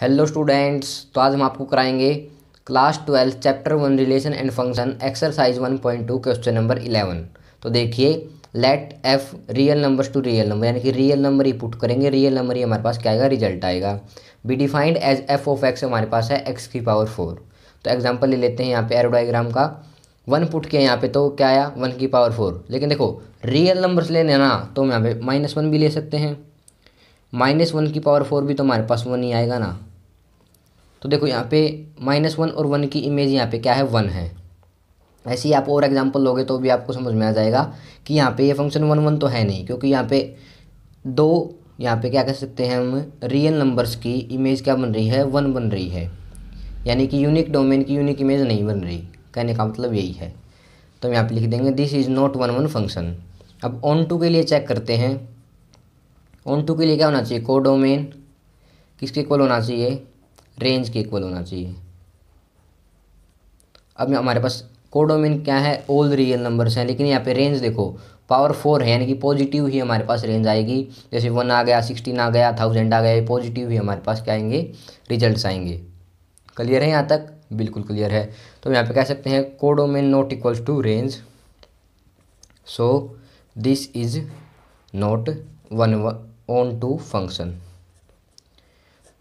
hello students तो आज हम आपको कराएंगे class twelfth chapter one relation and function exercise one point two question number eleven तो देखिए let f real numbers to real number यानी कि रियल नंबर ही पुट करेंगे रियल नंबर ही हमारे पास क्या आएगा रिजल्ट आएगा be defined as f of x हमारे पास है एक्स की पावर फोर तो एग्जाम्पल ले लेते हैं यहाँ पे एरोडाइग्राम का वन पुट किया यहाँ पे तो क्या आया वन की पावर फोर लेकिन देखो रियल नंबर्स लेने ना तो हम यहाँ पे माइनस वन भी ले सकते हैं माइनस वन की पावर फोर भी तो हमारे पास वन ही आएगा ना तो देखो यहाँ पे माइनस वन और वन की इमेज यहाँ पे क्या है वन है ऐसे ही आप और एग्जांपल लोगे तो भी आपको समझ में आ जाएगा कि यहाँ पे ये फंक्शन वन वन तो है नहीं क्योंकि यहाँ पे दो यहाँ पे क्या कह सकते हैं हम रियल नंबर्स की इमेज क्या बन रही है वन बन रही है यानी कि यूनिक डोमेन की यूनिक इमेज नहीं बन रही कहने का मतलब यही है तो हम यहाँ पर लिख देंगे this is not one one function अब ऑन टू के लिए चेक करते हैं ऑन टू के लिए क्या होना चाहिए कोडोमेन किसके इक्वल होना चाहिए रेंज के इक्वल होना चाहिए अब हमारे पास कोडोमेन क्या है ओल्ड रियल नंबर्स हैं लेकिन यहाँ पे रेंज देखो पावर फोर है यानी कि पॉजिटिव ही हमारे पास रेंज आएगी जैसे वन आ गया सिक्सटीन आ गया थाउजेंड आ गया पॉजिटिव ही हमारे पास क्या आएंगे रिजल्ट आएंगे क्लियर है यहाँ तक बिल्कुल क्लियर है तो यहाँ पे कह सकते हैं codomain not equals to range so this is not one onto function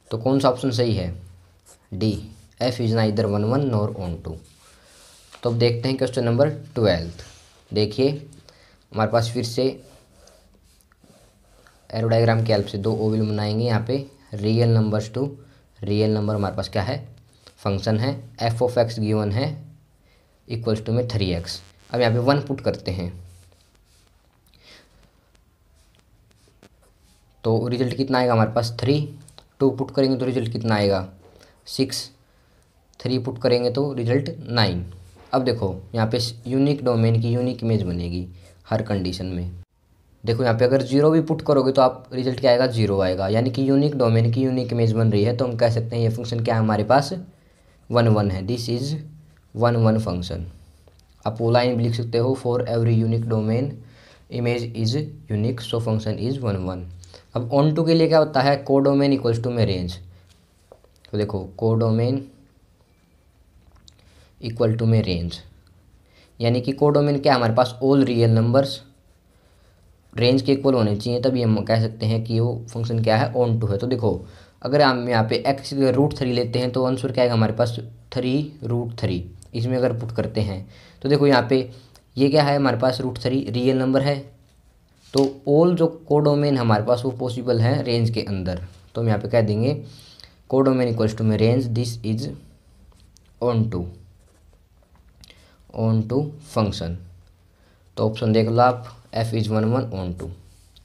तो कौन सा ऑप्शन सही है डी एफ इज ना इधर one one nor onto तो अब देखते हैं क्वेश्चन नंबर ट्वेल्थ देखिए हमारे पास फिर से एरोडाइग्राम की हेल्प से दो ओविल बनाएंगे यहाँ पे real numbers to real number हमारे पास क्या है फंक्शन है एफ ऑफ एक्स गिवन है इक्वल्स टू में थ्री एक्स अब यहाँ पे वन पुट करते हैं तो रिजल्ट कितना आएगा हमारे पास थ्री टू पुट करेंगे तो रिजल्ट कितना आएगा सिक्स थ्री पुट करेंगे तो रिजल्ट नाइन अब देखो यहाँ पे यूनिक डोमेन की यूनिक इमेज बनेगी हर कंडीशन में देखो यहाँ पे अगर जीरो भी पुट करोगे तो आप रिजल्ट क्या आएगा जीरो आएगा यानी कि यूनिक डोमेन की यूनिक इमेज बन रही है तो हम कह सकते हैं ये फंक्शन क्या है हमारे पास वन वन है this is one one function आप वो लाइन भी लिख सकते हो for every unique domain image is unique so function is one one अब ऑन टू के लिए क्या होता है कोडोमेन इक्वल्स टू में रेंज तो देखो कोडोमेन इक्वल टू में रेंज यानी कि कोडोमेन क्या हमारे पास ऑल रियल नंबर्स रेंज के इक्वल होने चाहिए तभी हम कह सकते हैं कि वो फंक्शन क्या है ऑन टू है तो देखो अगर हम यहाँ पे एक्स रूट थ्री लेते हैं तो आंसर क्या है हमारे पास थ्री रूट थ्री इसमें अगर पुट करते हैं तो देखो यहाँ पे ये क्या है हमारे पास रूट थ्री रियल नंबर है तो ऑल जो कोडोमेन हमारे पास वो पॉसिबल है रेंज के अंदर तो हम यहाँ पे कह देंगे कोडोमेन इक्वल्स टू में range this is onto onto function तो ऑप्शन देख लो आप f is one one onto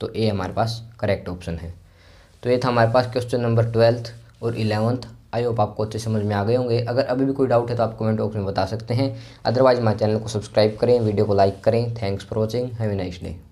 तो ए हमारे पास करेक्ट ऑप्शन है तो ये था हमारे पास क्वेश्चन नंबर ट्वेल्थ और इलेवंथ आई होप आपको अच्छे समझ में आ गए होंगे अगर अभी भी कोई डाउट है तो आप कमेंट बॉक्स में बता सकते हैं अदरवाइज हमारे चैनल को सब्सक्राइब करें वीडियो को लाइक करें thanks for watching have a nice day